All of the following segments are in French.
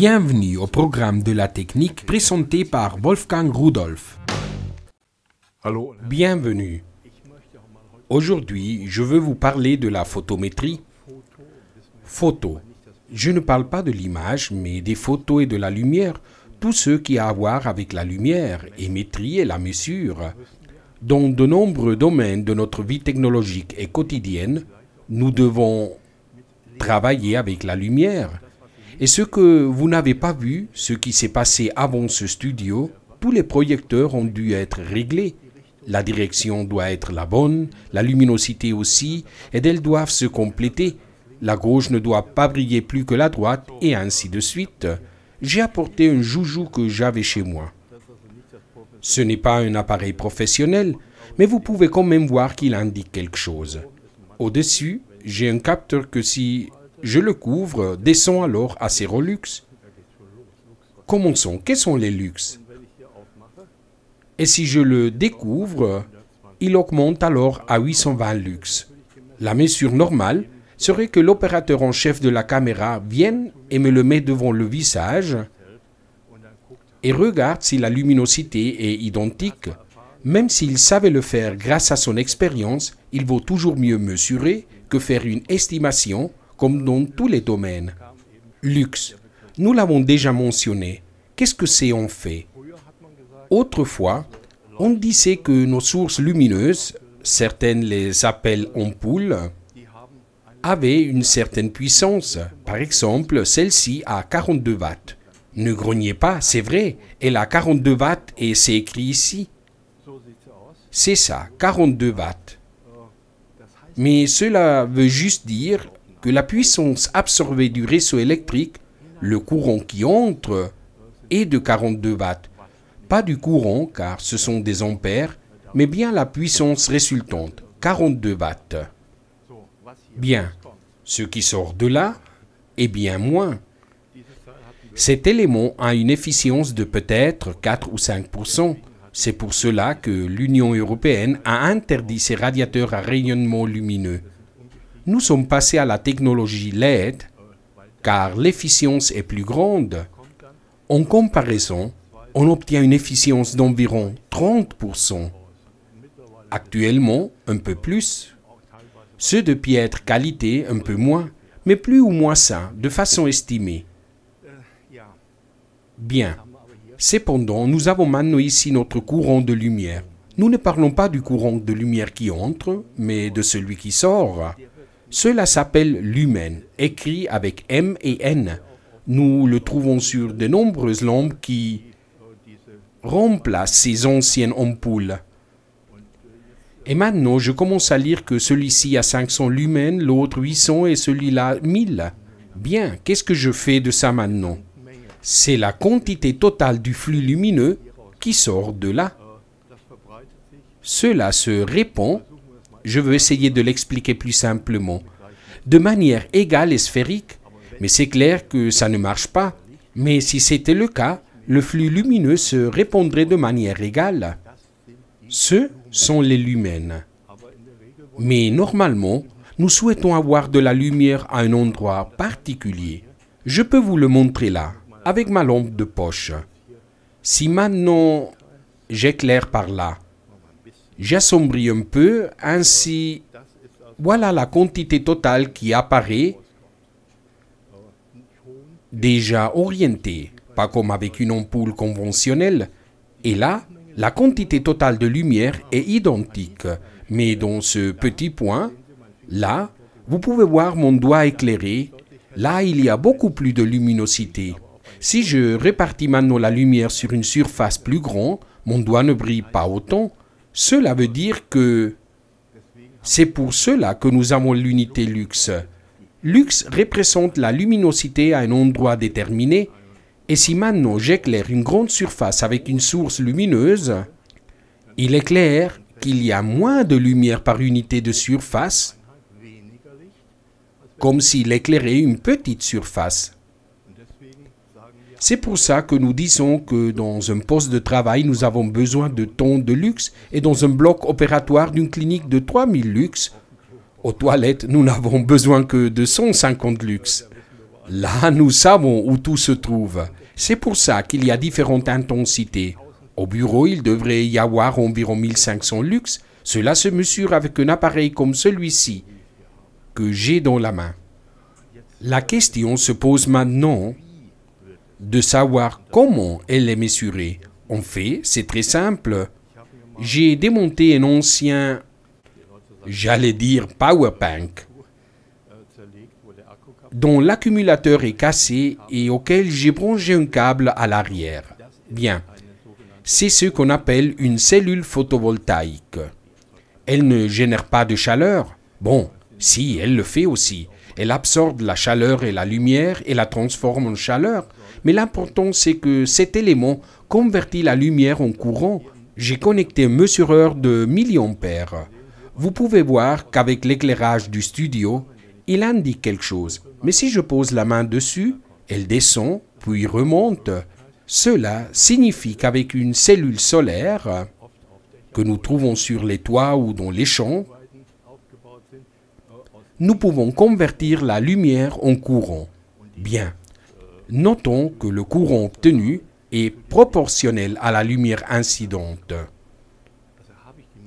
Bienvenue au programme de la technique présenté par Wolfgang Rudolph. Bienvenue. Aujourd'hui, je veux vous parler de la photométrie. Photo. Je ne parle pas de l'image, mais des photos et de la lumière, tout ce qui a à voir avec la lumière et la mesure. Dans de nombreux domaines de notre vie technologique et quotidienne, nous devons travailler avec la lumière et ce que vous n'avez pas vu, ce qui s'est passé avant ce studio, tous les projecteurs ont dû être réglés. La direction doit être la bonne, la luminosité aussi, et elles doivent se compléter. La gauche ne doit pas briller plus que la droite, et ainsi de suite. J'ai apporté un joujou que j'avais chez moi. Ce n'est pas un appareil professionnel, mais vous pouvez quand même voir qu'il indique quelque chose. Au-dessus, j'ai un capteur que si je le couvre, descends alors à ses luxe. Commençons. Quels sont les luxes Et si je le découvre, il augmente alors à 820 lux. La mesure normale serait que l'opérateur en chef de la caméra vienne et me le met devant le visage et regarde si la luminosité est identique. Même s'il savait le faire grâce à son expérience, il vaut toujours mieux mesurer que faire une estimation comme dans tous les domaines. Luxe, nous l'avons déjà mentionné. Qu'est-ce que c'est en fait Autrefois, on disait que nos sources lumineuses, certaines les appellent ampoules, avaient une certaine puissance. Par exemple, celle-ci a 42 watts. Ne grognez pas, c'est vrai, elle a 42 watts et c'est écrit ici. C'est ça, 42 watts. Mais cela veut juste dire que la puissance absorbée du réseau électrique, le courant qui entre, est de 42 watts. Pas du courant, car ce sont des ampères, mais bien la puissance résultante, 42 watts. Bien, ce qui sort de là est bien moins. Cet élément a une efficience de peut-être 4 ou 5 C'est pour cela que l'Union européenne a interdit ces radiateurs à rayonnement lumineux. Nous sommes passés à la technologie LED car l'efficience est plus grande. En comparaison, on obtient une efficience d'environ 30%, actuellement un peu plus. Ceux de piètre qualité un peu moins, mais plus ou moins ça, de façon estimée. Bien. Cependant, nous avons maintenant ici notre courant de lumière. Nous ne parlons pas du courant de lumière qui entre, mais de celui qui sort. Cela s'appelle lumen, écrit avec M et N. Nous le trouvons sur de nombreuses lampes qui remplacent ces anciennes ampoules. Et maintenant, je commence à lire que celui-ci a 500 lumens, l'autre 800 et celui-là 1000. Bien, qu'est-ce que je fais de ça maintenant C'est la quantité totale du flux lumineux qui sort de là. Cela se répand je veux essayer de l'expliquer plus simplement. De manière égale et sphérique, mais c'est clair que ça ne marche pas. Mais si c'était le cas, le flux lumineux se répondrait de manière égale. Ce sont les lumens. Mais normalement, nous souhaitons avoir de la lumière à un endroit particulier. Je peux vous le montrer là, avec ma lampe de poche. Si maintenant j'éclaire par là, J'assombris un peu, ainsi voilà la quantité totale qui apparaît déjà orientée, pas comme avec une ampoule conventionnelle. Et là, la quantité totale de lumière est identique, mais dans ce petit point, là, vous pouvez voir mon doigt éclairé, là il y a beaucoup plus de luminosité. Si je répartis maintenant la lumière sur une surface plus grande, mon doigt ne brille pas autant, cela veut dire que c'est pour cela que nous avons l'unité luxe. Luxe représente la luminosité à un endroit déterminé, et si maintenant j'éclaire une grande surface avec une source lumineuse, il est clair qu'il y a moins de lumière par unité de surface, comme s'il éclairait une petite surface. C'est pour ça que nous disons que dans un poste de travail, nous avons besoin de tons de luxe et dans un bloc opératoire d'une clinique de 3000 luxe, aux toilettes, nous n'avons besoin que de 150 luxe. Là, nous savons où tout se trouve. C'est pour ça qu'il y a différentes intensités. Au bureau, il devrait y avoir environ 1500 luxe. Cela se mesure avec un appareil comme celui-ci que j'ai dans la main. La question se pose maintenant de savoir comment elle est mesurée. En fait, c'est très simple. J'ai démonté un ancien, j'allais dire power bank, dont l'accumulateur est cassé et auquel j'ai branché un câble à l'arrière. Bien, c'est ce qu'on appelle une cellule photovoltaïque. Elle ne génère pas de chaleur. Bon, si, elle le fait aussi. Elle absorbe la chaleur et la lumière et la transforme en chaleur mais l'important, c'est que cet élément convertit la lumière en courant. J'ai connecté un mesureur de milliampères. Vous pouvez voir qu'avec l'éclairage du studio, il indique quelque chose. Mais si je pose la main dessus, elle descend, puis remonte. Cela signifie qu'avec une cellule solaire, que nous trouvons sur les toits ou dans les champs, nous pouvons convertir la lumière en courant. Bien, Notons que le courant obtenu est proportionnel à la lumière incidente.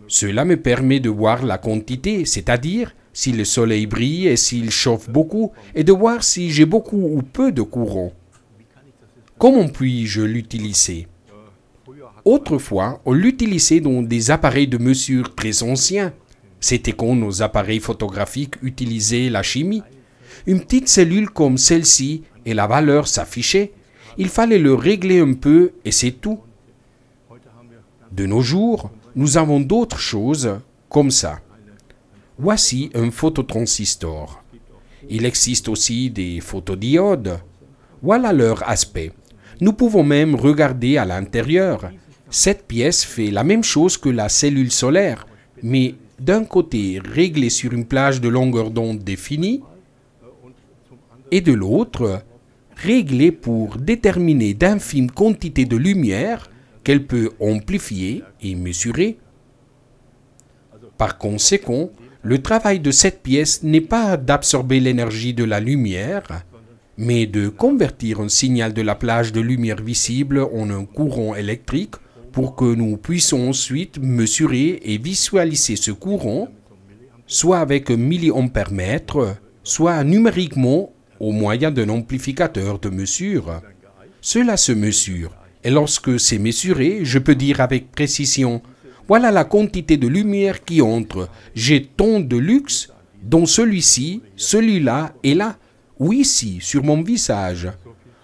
Cela me permet de voir la quantité, c'est-à-dire si le soleil brille et s'il chauffe beaucoup, et de voir si j'ai beaucoup ou peu de courant. Comment puis-je l'utiliser Autrefois, on l'utilisait dans des appareils de mesure très anciens. C'était quand nos appareils photographiques utilisaient la chimie. Une petite cellule comme celle-ci et la valeur s'affichait, il fallait le régler un peu et c'est tout. De nos jours, nous avons d'autres choses comme ça. Voici un phototransistor. Il existe aussi des photodiodes. Voilà leur aspect. Nous pouvons même regarder à l'intérieur. Cette pièce fait la même chose que la cellule solaire, mais d'un côté réglée sur une plage de longueur d'onde définie, et de l'autre réglée pour déterminer d'infimes quantités de lumière qu'elle peut amplifier et mesurer. Par conséquent, le travail de cette pièce n'est pas d'absorber l'énergie de la lumière, mais de convertir un signal de la plage de lumière visible en un courant électrique pour que nous puissions ensuite mesurer et visualiser ce courant, soit avec un milliampère-mètre, soit numériquement au moyen d'un amplificateur de mesure. Cela se mesure, et lorsque c'est mesuré, je peux dire avec précision, voilà la quantité de lumière qui entre, j'ai tant de luxe, dont celui-ci, celui-là et là, ou ici, sur mon visage.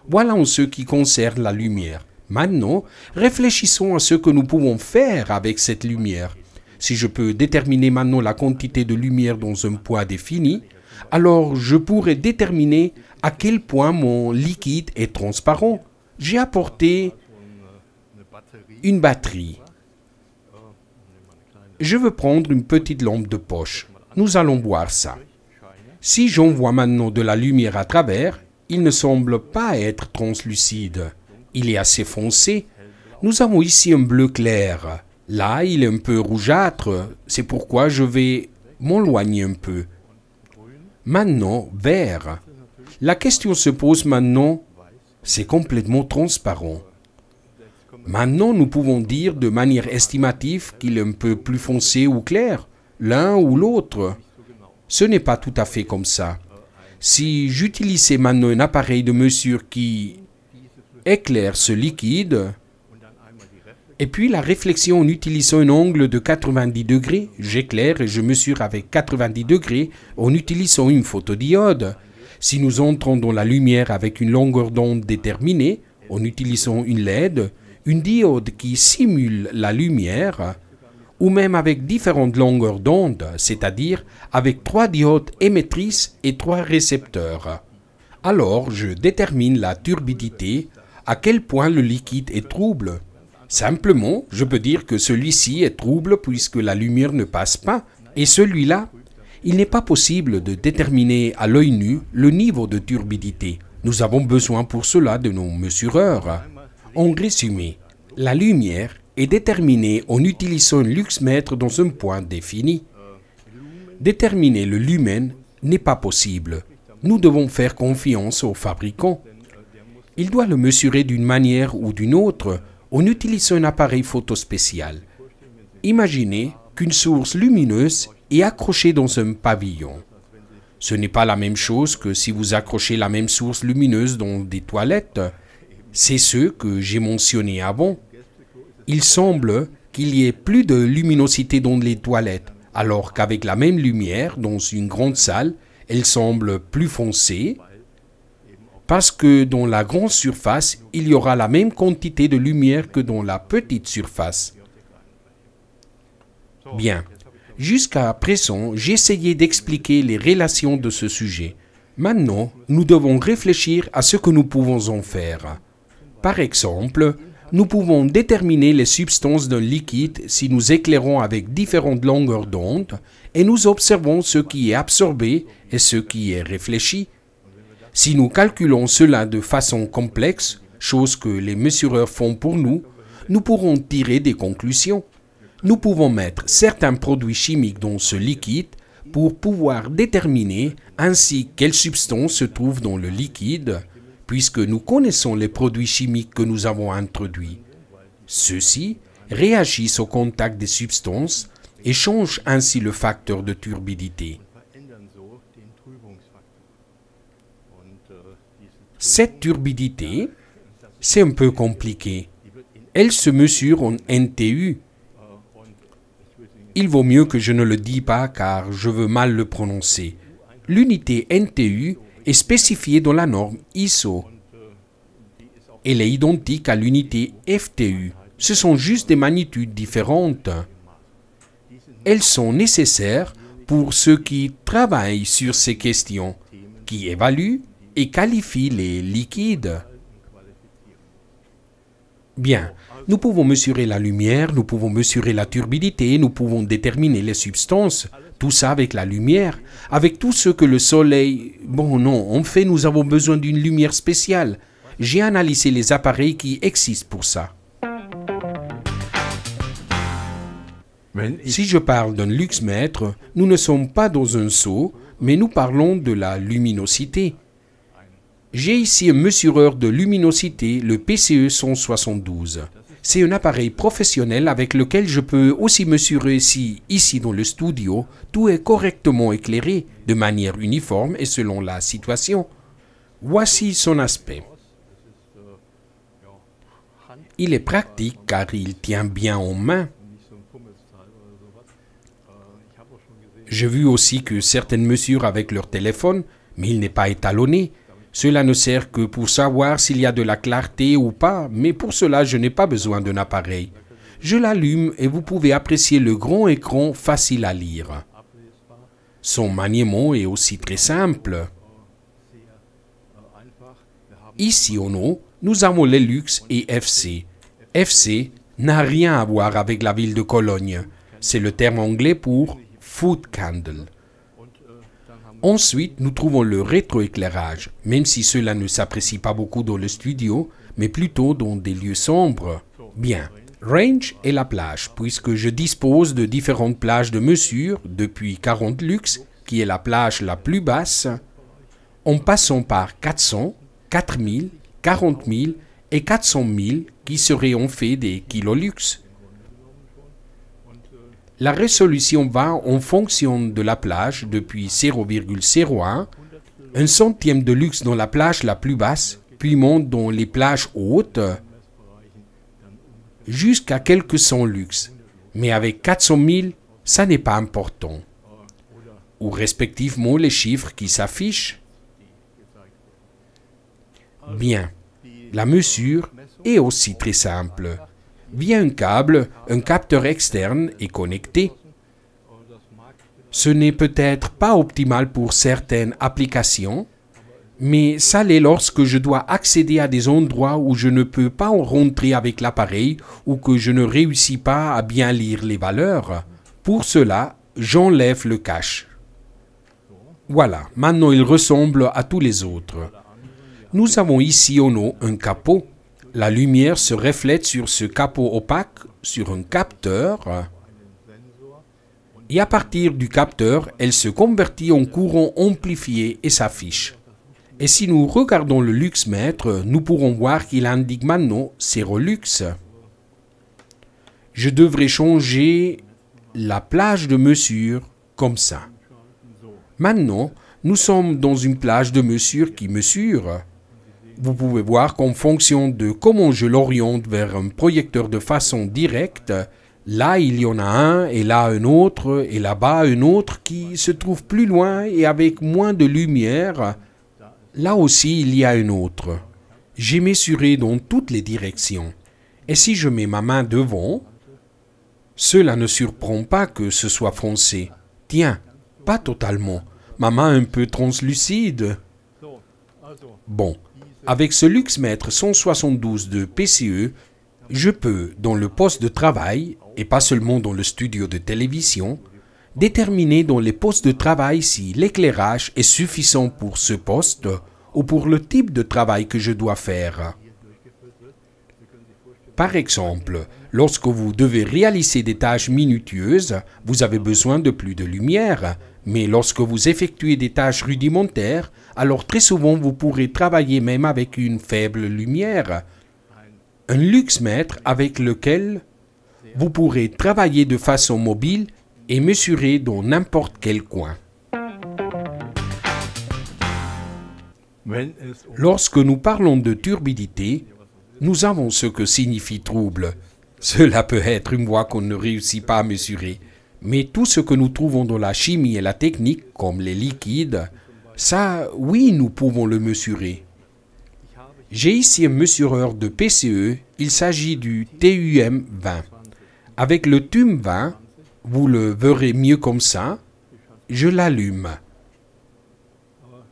Voilà en ce qui concerne la lumière. Maintenant, réfléchissons à ce que nous pouvons faire avec cette lumière. Si je peux déterminer maintenant la quantité de lumière dans un poids défini, alors je pourrais déterminer à quel point mon liquide est transparent. J'ai apporté une batterie. Je veux prendre une petite lampe de poche. Nous allons boire ça. Si j'envoie maintenant de la lumière à travers, il ne semble pas être translucide. Il est assez foncé. Nous avons ici un bleu clair. Là, il est un peu rougeâtre. C'est pourquoi je vais m'éloigner un peu maintenant vert. La question se pose maintenant, c'est complètement transparent. Maintenant, nous pouvons dire de manière estimative qu'il est un peu plus foncé ou clair, l'un ou l'autre. Ce n'est pas tout à fait comme ça. Si j'utilisais maintenant un appareil de mesure qui éclaire ce liquide, et puis la réflexion en utilisant un angle de 90 degrés, j'éclaire et je mesure avec 90 degrés en utilisant une photodiode. Si nous entrons dans la lumière avec une longueur d'onde déterminée, en utilisant une LED, une diode qui simule la lumière, ou même avec différentes longueurs d'onde, c'est-à-dire avec trois diodes émettrices et trois récepteurs. Alors je détermine la turbidité, à quel point le liquide est trouble Simplement, je peux dire que celui-ci est trouble puisque la lumière ne passe pas, et celui-là, il n'est pas possible de déterminer à l'œil nu le niveau de turbidité. Nous avons besoin pour cela de nos mesureurs. En résumé, la lumière est déterminée en utilisant un luxmètre dans un point défini. Déterminer le lumen n'est pas possible. Nous devons faire confiance au fabricant. Il doit le mesurer d'une manière ou d'une autre on utilise un appareil photo spécial. Imaginez qu'une source lumineuse est accrochée dans un pavillon. Ce n'est pas la même chose que si vous accrochez la même source lumineuse dans des toilettes. C'est ce que j'ai mentionné avant. Il semble qu'il y ait plus de luminosité dans les toilettes, alors qu'avec la même lumière dans une grande salle, elle semble plus foncée parce que dans la grande surface, il y aura la même quantité de lumière que dans la petite surface. Bien. Jusqu'à présent, j'essayais d'expliquer les relations de ce sujet. Maintenant, nous devons réfléchir à ce que nous pouvons en faire. Par exemple, nous pouvons déterminer les substances d'un liquide si nous éclairons avec différentes longueurs d'onde et nous observons ce qui est absorbé et ce qui est réfléchi. Si nous calculons cela de façon complexe, chose que les mesureurs font pour nous, nous pourrons tirer des conclusions. Nous pouvons mettre certains produits chimiques dans ce liquide pour pouvoir déterminer ainsi quelles substances se trouvent dans le liquide, puisque nous connaissons les produits chimiques que nous avons introduits. Ceux-ci réagissent au contact des substances et changent ainsi le facteur de turbidité. Cette turbidité, c'est un peu compliqué. Elle se mesure en NTU. Il vaut mieux que je ne le dis pas car je veux mal le prononcer. L'unité NTU est spécifiée dans la norme ISO. Elle est identique à l'unité FTU. Ce sont juste des magnitudes différentes. Elles sont nécessaires pour ceux qui travaillent sur ces questions, qui évaluent et qualifie les liquides. Bien, nous pouvons mesurer la lumière, nous pouvons mesurer la turbidité, nous pouvons déterminer les substances, tout ça avec la lumière, avec tout ce que le soleil... Bon, non, en fait, nous avons besoin d'une lumière spéciale. J'ai analysé les appareils qui existent pour ça. Si je parle d'un luxe mètre, nous ne sommes pas dans un seau, mais nous parlons de la luminosité. J'ai ici un mesureur de luminosité, le PCE e 172. C'est un appareil professionnel avec lequel je peux aussi mesurer si, ici dans le studio, tout est correctement éclairé, de manière uniforme et selon la situation. Voici son aspect. Il est pratique car il tient bien en main. J'ai vu aussi que certaines mesures avec leur téléphone, mais il n'est pas étalonné. Cela ne sert que pour savoir s'il y a de la clarté ou pas, mais pour cela je n'ai pas besoin d'un appareil. Je l'allume et vous pouvez apprécier le grand écran facile à lire. Son maniement est aussi très simple. Ici au nom, nous avons les luxe et FC. FC n'a rien à voir avec la ville de Cologne. C'est le terme anglais pour food candle. Ensuite, nous trouvons le rétroéclairage, même si cela ne s'apprécie pas beaucoup dans le studio, mais plutôt dans des lieux sombres. Bien, range et la plage, puisque je dispose de différentes plages de mesure, depuis 40 lux, qui est la plage la plus basse, en passant par 400, 4000, 40 000 et 400 000, qui seraient en fait des kilolux. La résolution va en fonction de la plage depuis 0,01, un centième de luxe dans la plage la plus basse, puis monte dans les plages hautes jusqu'à quelques cent luxe, Mais avec 400 000, ça n'est pas important. Ou respectivement les chiffres qui s'affichent. Bien, la mesure est aussi très simple. Via un câble, un capteur externe est connecté. Ce n'est peut-être pas optimal pour certaines applications, mais ça l'est lorsque je dois accéder à des endroits où je ne peux pas rentrer avec l'appareil ou que je ne réussis pas à bien lire les valeurs. Pour cela, j'enlève le cache. Voilà, maintenant il ressemble à tous les autres. Nous avons ici en haut un capot la lumière se reflète sur ce capot opaque, sur un capteur, et à partir du capteur, elle se convertit en courant amplifié et s'affiche. Et si nous regardons le luxmètre, nous pourrons voir qu'il indique maintenant 0 luxe. Je devrais changer la plage de mesure comme ça. Maintenant, nous sommes dans une plage de mesure qui mesure vous pouvez voir qu'en fonction de comment je l'oriente vers un projecteur de façon directe, là il y en a un et là un autre et là-bas un autre qui se trouve plus loin et avec moins de lumière, là aussi il y a un autre. J'ai mesuré dans toutes les directions. Et si je mets ma main devant, cela ne surprend pas que ce soit foncé. Tiens, pas totalement. Ma main un peu translucide. Bon, avec ce Luxmètre 172 de PCE, je peux, dans le poste de travail, et pas seulement dans le studio de télévision, déterminer dans les postes de travail si l'éclairage est suffisant pour ce poste ou pour le type de travail que je dois faire. Par exemple, Lorsque vous devez réaliser des tâches minutieuses, vous avez besoin de plus de lumière. Mais lorsque vous effectuez des tâches rudimentaires, alors très souvent vous pourrez travailler même avec une faible lumière. Un luxe-mètre avec lequel vous pourrez travailler de façon mobile et mesurer dans n'importe quel coin. Lorsque nous parlons de turbidité, nous avons ce que signifie trouble. Cela peut être une voie qu'on ne réussit pas à mesurer. Mais tout ce que nous trouvons dans la chimie et la technique, comme les liquides, ça, oui, nous pouvons le mesurer. J'ai ici un mesureur de PCE, il s'agit du TUM20. Avec le TUM20, vous le verrez mieux comme ça, je l'allume.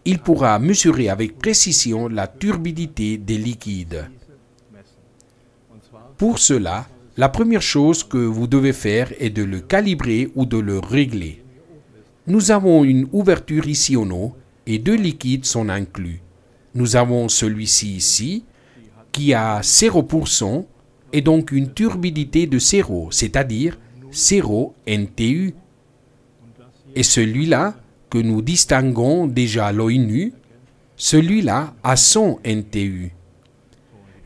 Il pourra mesurer avec précision la turbidité des liquides. Pour cela, la première chose que vous devez faire est de le calibrer ou de le régler. Nous avons une ouverture ici au eau et deux liquides sont inclus. Nous avons celui-ci ici qui a 0% et donc une turbidité de 0, c'est-à-dire 0 NTU. Et celui-là, que nous distinguons déjà à l'œil nu, celui-là a 100 NTU.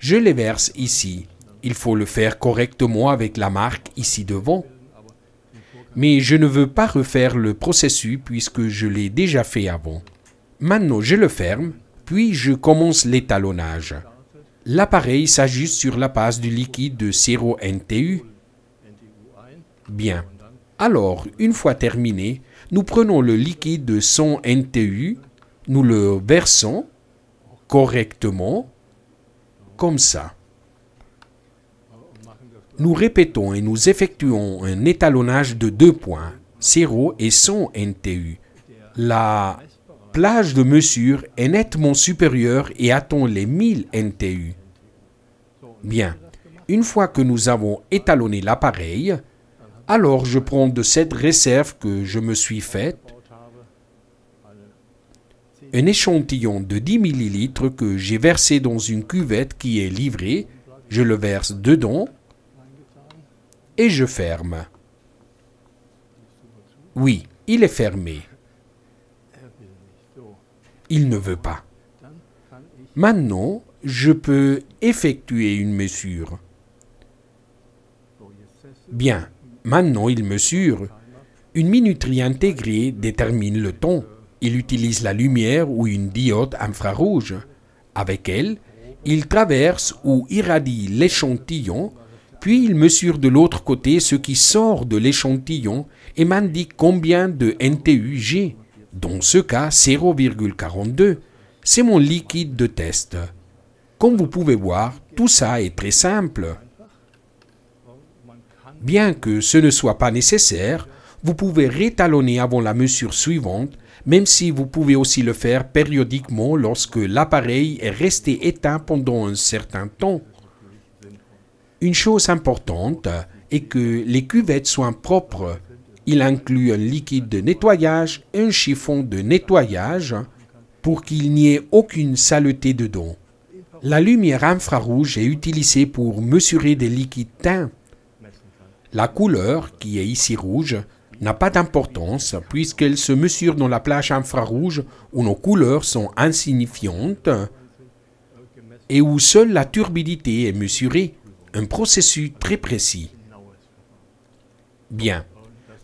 Je les verse ici. Il faut le faire correctement avec la marque ici devant. Mais je ne veux pas refaire le processus puisque je l'ai déjà fait avant. Maintenant, je le ferme, puis je commence l'étalonnage. L'appareil s'ajuste sur la passe du liquide de 0 NTU. Bien. Alors, une fois terminé, nous prenons le liquide de 100 NTU, nous le versons correctement, comme ça. Nous répétons et nous effectuons un étalonnage de deux points, 0 et 100 NTU. La plage de mesure est nettement supérieure et atteint les 1000 NTU. Bien, une fois que nous avons étalonné l'appareil, alors je prends de cette réserve que je me suis faite un échantillon de 10 ml que j'ai versé dans une cuvette qui est livrée, je le verse dedans et je ferme. Oui, il est fermé. Il ne veut pas. Maintenant, je peux effectuer une mesure. Bien, maintenant il mesure. Une minuterie intégrée détermine le temps. Il utilise la lumière ou une diode infrarouge. Avec elle, il traverse ou irradie l'échantillon puis il mesure de l'autre côté ce qui sort de l'échantillon et m'indique combien de NTU j'ai. Dans ce cas, 0,42. C'est mon liquide de test. Comme vous pouvez voir, tout ça est très simple. Bien que ce ne soit pas nécessaire, vous pouvez rétalonner avant la mesure suivante, même si vous pouvez aussi le faire périodiquement lorsque l'appareil est resté éteint pendant un certain temps. Une chose importante est que les cuvettes soient propres. Il inclut un liquide de nettoyage, un chiffon de nettoyage pour qu'il n'y ait aucune saleté dedans. La lumière infrarouge est utilisée pour mesurer des liquides teints. La couleur, qui est ici rouge, n'a pas d'importance puisqu'elle se mesure dans la plage infrarouge où nos couleurs sont insignifiantes et où seule la turbidité est mesurée un processus très précis. Bien.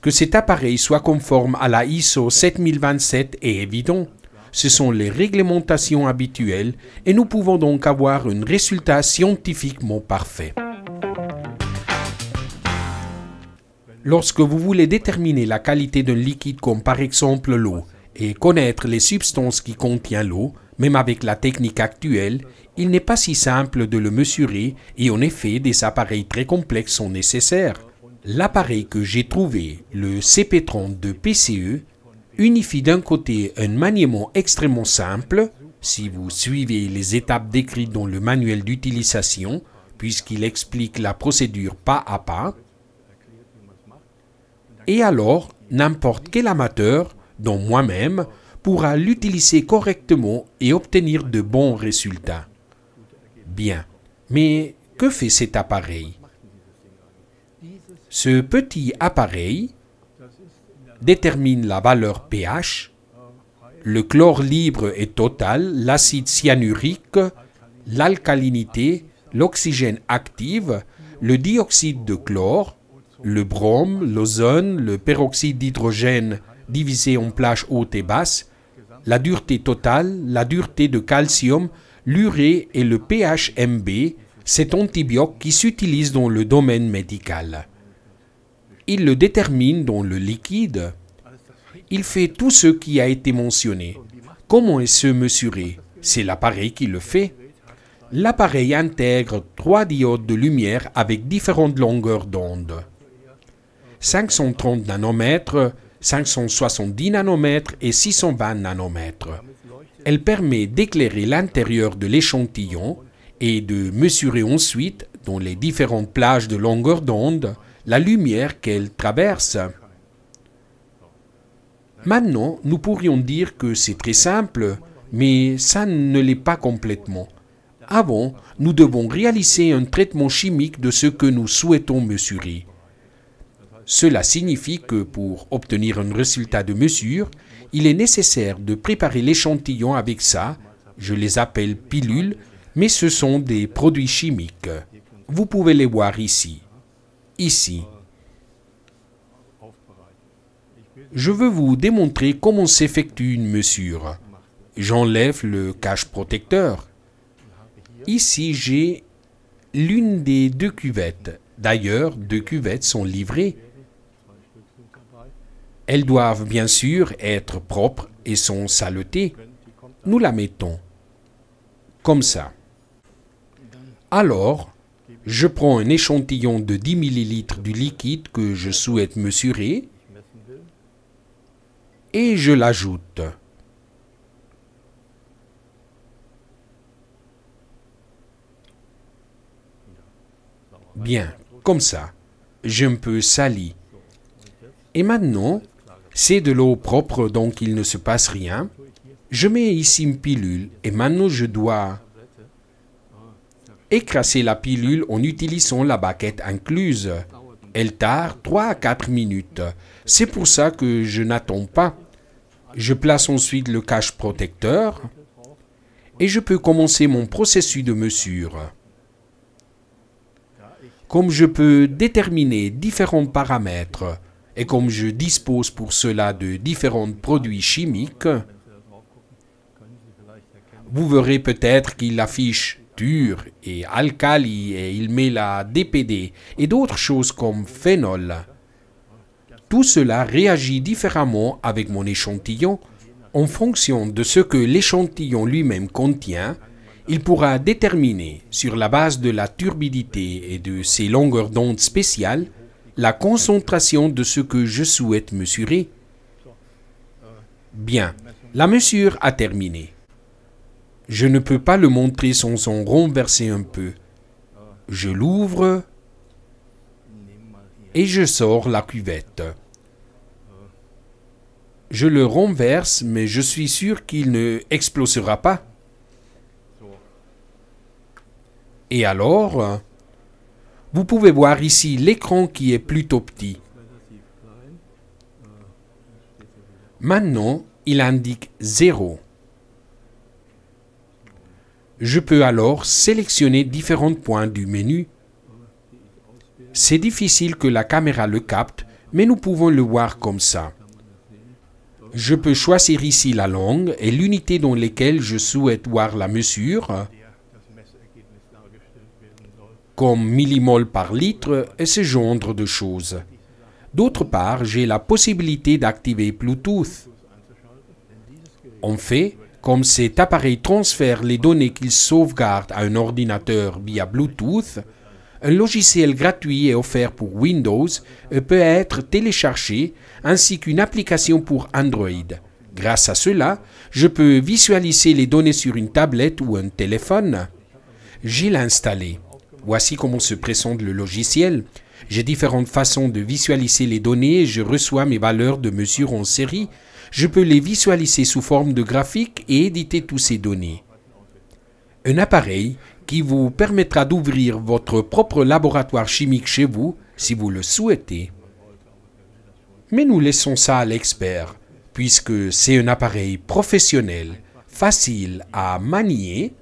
Que cet appareil soit conforme à la ISO 7027 est évident. Ce sont les réglementations habituelles et nous pouvons donc avoir un résultat scientifiquement parfait. Lorsque vous voulez déterminer la qualité d'un liquide comme par exemple l'eau et connaître les substances qui contient l'eau, même avec la technique actuelle, il n'est pas si simple de le mesurer et en effet des appareils très complexes sont nécessaires. L'appareil que j'ai trouvé, le CP30 de PCE, unifie d'un côté un maniement extrêmement simple, si vous suivez les étapes décrites dans le manuel d'utilisation, puisqu'il explique la procédure pas à pas, et alors n'importe quel amateur, dont moi-même, pourra l'utiliser correctement et obtenir de bons résultats bien. Mais que fait cet appareil Ce petit appareil détermine la valeur pH, le chlore libre et total, l'acide cyanurique, l'alcalinité, l'oxygène actif, le dioxyde de chlore, le brome, l'ozone, le peroxyde d'hydrogène divisé en plages hautes et basses, la dureté totale, la dureté de calcium, l'urée et le PHMB, cet antibiotique qui s'utilise dans le domaine médical. Il le détermine dans le liquide. Il fait tout ce qui a été mentionné. Comment est-ce mesuré C'est l'appareil qui le fait. L'appareil intègre trois diodes de lumière avec différentes longueurs d'onde. 530 nanomètres, 570 nanomètres et 620 nanomètres. Elle permet d'éclairer l'intérieur de l'échantillon et de mesurer ensuite, dans les différentes plages de longueur d'onde, la lumière qu'elle traverse. Maintenant, nous pourrions dire que c'est très simple, mais ça ne l'est pas complètement. Avant, nous devons réaliser un traitement chimique de ce que nous souhaitons mesurer. Cela signifie que pour obtenir un résultat de mesure, il est nécessaire de préparer l'échantillon avec ça, je les appelle pilules, mais ce sont des produits chimiques. Vous pouvez les voir ici. Ici. Je veux vous démontrer comment s'effectue une mesure. J'enlève le cache protecteur. Ici, j'ai l'une des deux cuvettes. D'ailleurs, deux cuvettes sont livrées elles doivent bien sûr être propres et sont saletées. Nous la mettons comme ça. Alors, je prends un échantillon de 10 ml du liquide que je souhaite mesurer et je l'ajoute. Bien, comme ça. Je me peux sali. Et maintenant, c'est de l'eau propre, donc il ne se passe rien. Je mets ici une pilule et maintenant je dois écraser la pilule en utilisant la baquette incluse. Elle tard 3 à 4 minutes. C'est pour ça que je n'attends pas. Je place ensuite le cache protecteur et je peux commencer mon processus de mesure. Comme je peux déterminer différents paramètres, et comme je dispose pour cela de différents produits chimiques, vous verrez peut-être qu'il affiche dur et alcali et il met la DPD et d'autres choses comme phénol. Tout cela réagit différemment avec mon échantillon. En fonction de ce que l'échantillon lui-même contient, il pourra déterminer, sur la base de la turbidité et de ses longueurs d'onde spéciales, la concentration de ce que je souhaite mesurer. Bien, la mesure a terminé. Je ne peux pas le montrer sans en renverser un peu. Je l'ouvre et je sors la cuvette. Je le renverse, mais je suis sûr qu'il ne explosera pas. Et alors, vous pouvez voir ici l'écran qui est plutôt petit. Maintenant, il indique 0. Je peux alors sélectionner différents points du menu. C'est difficile que la caméra le capte, mais nous pouvons le voir comme ça. Je peux choisir ici la langue et l'unité dans lesquelles je souhaite voir la mesure comme millimol par litre et ce genre de choses. D'autre part, j'ai la possibilité d'activer Bluetooth. En fait, comme cet appareil transfère les données qu'il sauvegarde à un ordinateur via Bluetooth, un logiciel gratuit est offert pour Windows peut être téléchargé ainsi qu'une application pour Android. Grâce à cela, je peux visualiser les données sur une tablette ou un téléphone. J'ai l'installé. Voici comment se présente le logiciel. J'ai différentes façons de visualiser les données et je reçois mes valeurs de mesure en série. Je peux les visualiser sous forme de graphique et éditer toutes ces données. Un appareil qui vous permettra d'ouvrir votre propre laboratoire chimique chez vous si vous le souhaitez. Mais nous laissons ça à l'expert, puisque c'est un appareil professionnel, facile à manier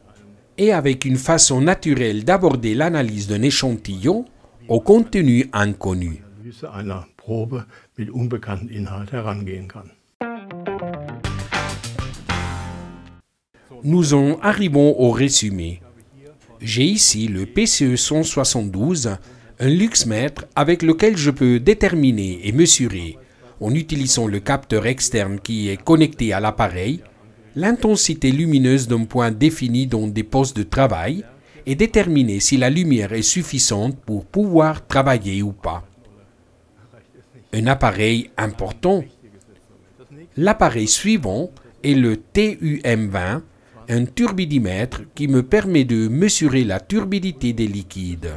et avec une façon naturelle d'aborder l'analyse d'un échantillon au contenu inconnu. Nous en arrivons au résumé. J'ai ici le PCE e 172, un luxmètre avec lequel je peux déterminer et mesurer, en utilisant le capteur externe qui est connecté à l'appareil, l'intensité lumineuse d'un point défini dans des postes de travail est déterminée si la lumière est suffisante pour pouvoir travailler ou pas. Un appareil important. L'appareil suivant est le TUM20, un turbidimètre qui me permet de mesurer la turbidité des liquides.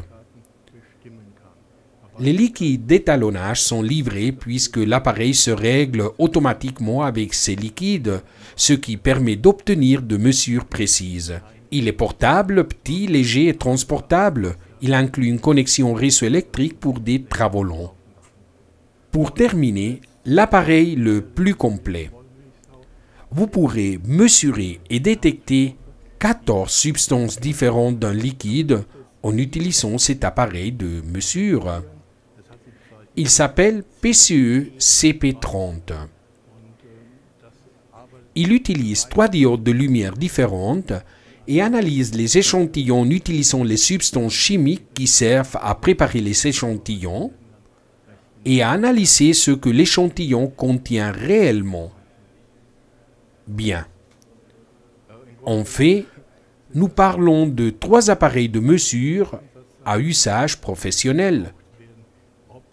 Les liquides d'étalonnage sont livrés puisque l'appareil se règle automatiquement avec ces liquides, ce qui permet d'obtenir de mesures précises. Il est portable, petit, léger et transportable. Il inclut une connexion réseau électrique pour des travaux longs. Pour terminer, l'appareil le plus complet. Vous pourrez mesurer et détecter 14 substances différentes d'un liquide en utilisant cet appareil de mesure. Il s'appelle PCE CP30. Il utilise trois diodes de lumière différentes et analyse les échantillons en utilisant les substances chimiques qui servent à préparer les échantillons et à analyser ce que l'échantillon contient réellement. Bien. En fait, nous parlons de trois appareils de mesure à usage professionnel.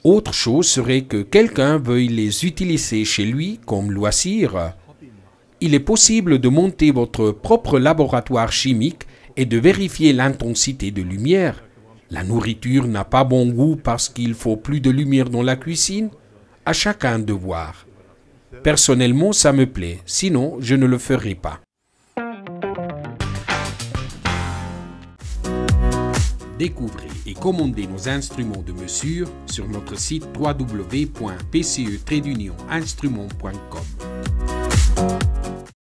Autre chose serait que quelqu'un veuille les utiliser chez lui comme loisir. Il est possible de monter votre propre laboratoire chimique et de vérifier l'intensité de lumière. La nourriture n'a pas bon goût parce qu'il faut plus de lumière dans la cuisine. À chacun de voir. Personnellement, ça me plaît, sinon je ne le ferai pas. Découvrez et commandez nos instruments de mesure sur notre site wwwpce